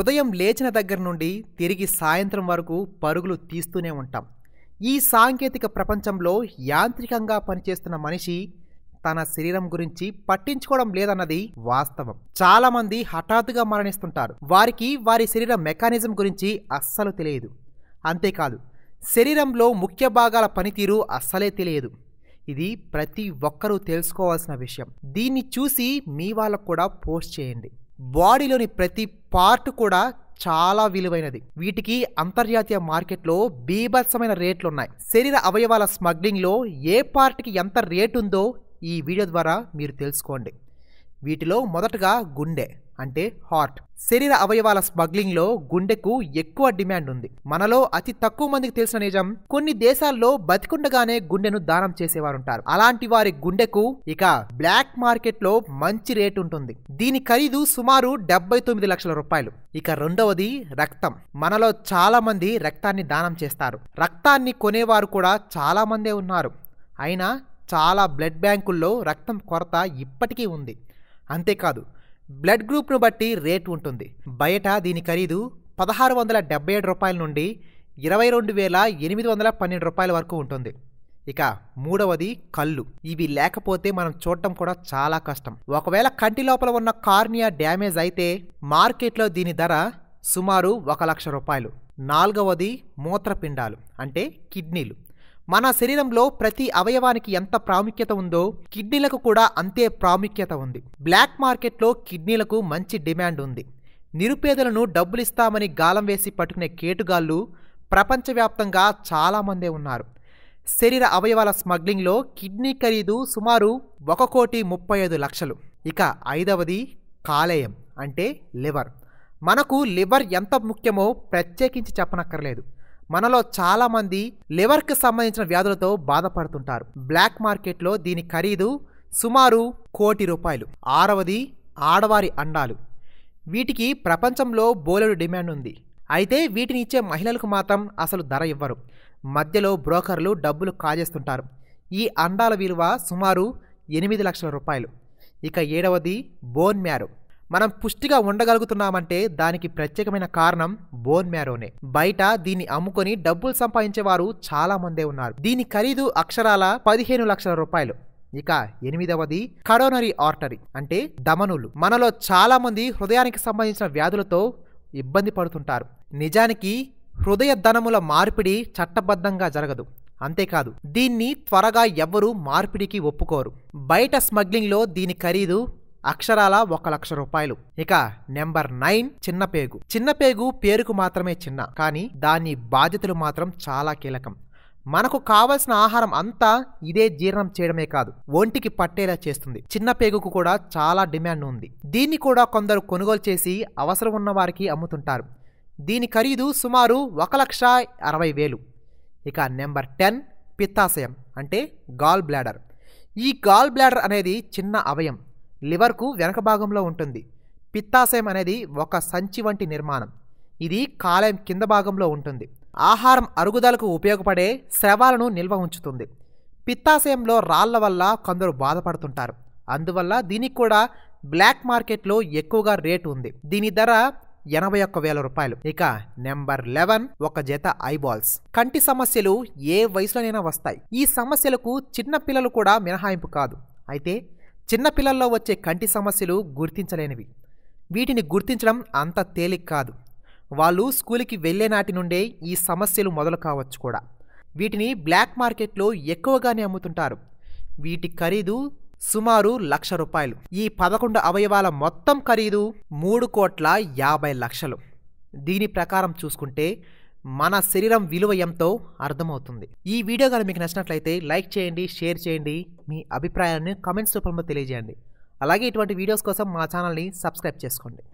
ఉదయం లేచిన దగ్గర నుండి తిరిగి సాయంత్రం వరకు పరుగులు తీస్తూనే ఉంటాం ఈ సాంకేతిక ప్రపంచంలో యాంత్రికంగా పనిచేస్తున్న మనిషి తన శరీరం గురించి పట్టించుకోవడం లేదన్నది వాస్తవం చాలా మంది హఠాత్తుగా మరణిస్తుంటారు వారికి వారి శరీర మెకానిజం గురించి అస్సలు తెలియదు అంతేకాదు శరీరంలో ముఖ్య భాగాల పనితీరు అస్సలే తెలియదు ఇది ప్రతి ఒక్కరూ తెలుసుకోవాల్సిన విషయం దీన్ని చూసి మీ వాళ్ళకు కూడా పోస్ట్ చేయండి బాడీలోని ప్రతి పార్ట్ కూడా చాలా విలువైనది వీటికి అంతర్జాతీయ మార్కెట్లో బీభత్సమైన రేట్లు ఉన్నాయి శరీర అవయవాల స్మగ్లింగ్లో ఏ పార్ట్కి ఎంత రేటు ఉందో ఈ వీడియో ద్వారా మీరు తెలుసుకోండి వీటిలో మొదటగా గుండె అంటే హార్ట్ శరీర అవయవాల స్మగ్లింగ్లో గుండెకు ఎక్కువ డిమాండ్ ఉంది మనలో అతి తక్కువ మందికి తెలిసిన నిజం కొన్ని దేశాల్లో బతికుండగానే గుండెను దానం చేసేవారుంటారు అలాంటి వారి గుండెకు ఇక బ్లాక్ మార్కెట్లో మంచి రేటు ఉంటుంది దీని ఖరీదు సుమారు డెబ్బై తొమ్మిది లక్షల రూపాయలు ఇక రెండవది రక్తం మనలో చాలా మంది రక్తాన్ని దానం చేస్తారు రక్తాన్ని కొనేవారు కూడా చాలా మందే ఉన్నారు అయినా చాలా బ్లడ్ బ్యాంకుల్లో రక్తం కొరత ఇప్పటికీ ఉంది అంతేకాదు బ్లడ్ గ్రూప్ను బట్టి రేట్ ఉంటుంది బయట దీని ఖరీదు పదహారు వందల డెబ్బై ఏడు రూపాయల నుండి ఇరవై రెండు వేల ఎనిమిది వందల పన్నెండు రూపాయల వరకు ఉంటుంది ఇక మూడవది కళ్ళు ఇవి లేకపోతే మనం చూడటం కూడా చాలా కష్టం ఒకవేళ కంటి లోపల ఉన్న కార్నియా డ్యామేజ్ అయితే మార్కెట్లో దీని ధర సుమారు ఒక లక్ష రూపాయలు నాలుగవది మూత్రపిండాలు అంటే కిడ్నీలు మన శరీరంలో ప్రతి అవయవానికి ఎంత ప్రాముఖ్యత ఉందో కిడ్నీలకు కూడా అంతే ప్రాముఖ్యత ఉంది బ్లాక్ మార్కెట్లో కిడ్నీలకు మంచి డిమాండ్ ఉంది నిరుపేదలను డబ్బులిస్తామని గాలం వేసి పట్టుకునే కేటుగాళ్ళు ప్రపంచవ్యాప్తంగా చాలామందే ఉన్నారు శరీర అవయవాల స్మగ్లింగ్లో కిడ్నీ ఖరీదు సుమారు ఒక కోటి ముప్పై ఐదు లక్షలు ఇక ఐదవది కాలేయం అంటే లివర్ మనకు లివర్ ఎంత ముఖ్యమో ప్రత్యేకించి చెప్పనక్కర్లేదు మనలో చాలామంది లివర్కి సంబంధించిన వ్యాధులతో బాధపడుతుంటారు బ్లాక్ మార్కెట్లో దీని ఖరీదు సుమారు కోటి రూపాయలు ఆరవది ఆడవారి అండాలు వీటికి ప్రపంచంలో బోలెడు డిమాండ్ ఉంది అయితే వీటిని ఇచ్చే మహిళలకు మాత్రం అసలు ధర ఇవ్వరు మధ్యలో బ్రోకర్లు డబ్బులు కాజేస్తుంటారు ఈ అండాల విలువ సుమారు ఎనిమిది లక్షల రూపాయలు ఇక ఏడవది బోన్ మ్యారో మనం పుష్టిగా ఉండగలుగుతున్నామంటే దానికి ప్రత్యేకమైన కారణం బోన్ మ్యారోనే బయట దీన్ని అమ్ముకొని డబ్బులు సంపాదించేవారు చాలా మందే ఉన్నారు దీని ఖరీదు అక్షరాల పదిహేను లక్షల రూపాయలు ఇక ఎనిమిదవది కరోనరీ ఆర్టరీ అంటే దమనులు మనలో చాలా మంది హృదయానికి సంబంధించిన వ్యాధులతో ఇబ్బంది పడుతుంటారు నిజానికి హృదయ ధనముల మార్పిడి చట్టబద్ధంగా జరగదు అంతేకాదు దీన్ని త్వరగా ఎవ్వరూ మార్పిడికి ఒప్పుకోరు బయట స్మగ్లింగ్లో దీని ఖరీదు అక్షరాల ఒక లక్ష రూపాయలు ఇక నెంబర్ నైన్ చిన్న పేగు చిన్న పేగు పేరుకు మాత్రమే చిన్న కానీ దాని బాధ్యతలు మాత్రం చాలా కీలకం మనకు కావలసిన ఆహారం అంతా ఇదే జీర్ణం చేయడమే కాదు ఒంటికి పట్టేలా చేస్తుంది చిన్న పేగుకు కూడా చాలా డిమాండ్ ఉంది దీన్ని కూడా కొందరు కొనుగోలు చేసి అవసరం ఉన్న వారికి అమ్ముతుంటారు దీని ఖరీదు సుమారు ఒక లక్ష అరవై వేలు ఇక నెంబర్ టెన్ పిత్తాశయం అంటే గాల్ బ్లాడర్ ఈ గాల్ బ్లాడర్ అనేది చిన్న అవయం లివర్కు వెనక భాగంలో ఉంటుంది పిత్తాశయం అనేది ఒక సంచి వంటి నిర్మాణం ఇది కాలేయం కింద భాగంలో ఉంటుంది ఆహారం అరుగుదలకు ఉపయోగపడే శ్రవాలను నిల్వ ఉంచుతుంది పిత్తాశయంలో రాళ్ల వల్ల కొందరు బాధపడుతుంటారు అందువల్ల దీనికి కూడా బ్లాక్ మార్కెట్లో ఎక్కువగా రేటు ఉంది దీని ధర ఎనభై ఒక్క వేల రూపాయలు ఇక నెంబర్ లెవెన్ ఒక జత ఐబాల్స్ కంటి సమస్యలు ఏ వయసులోనైనా వస్తాయి ఈ సమస్యలకు చిన్న పిల్లలు కూడా మినహాయింపు కాదు అయితే చిన్నపిల్లల్లో వచ్చే కంటి సమస్యలు గుర్తించలేనివి వీటిని గుర్తించడం అంత తేలిక కాదు వాళ్ళు స్కూల్కి వెళ్ళే నాటి నుండే ఈ సమస్యలు మొదలు కావచ్చు కూడా వీటిని బ్లాక్ మార్కెట్లో ఎక్కువగానే అమ్ముతుంటారు వీటి ఖరీదు సుమారు లక్ష రూపాయలు ఈ పదకొండు అవయవాల మొత్తం ఖరీదు మూడు కోట్ల యాభై లక్షలు దీని ప్రకారం చూసుకుంటే మన శరీరం విలువ ఎంతో అర్థమవుతుంది ఈ వీడియో కానీ మీకు నచ్చినట్లయితే లైక్ చేయండి షేర్ చేయండి మీ అభిప్రాయాన్ని కామెంట్స్ రూపంలో తెలియజేయండి అలాగే ఇటువంటి వీడియోస్ కోసం మా ఛానల్ని సబ్స్క్రైబ్ చేసుకోండి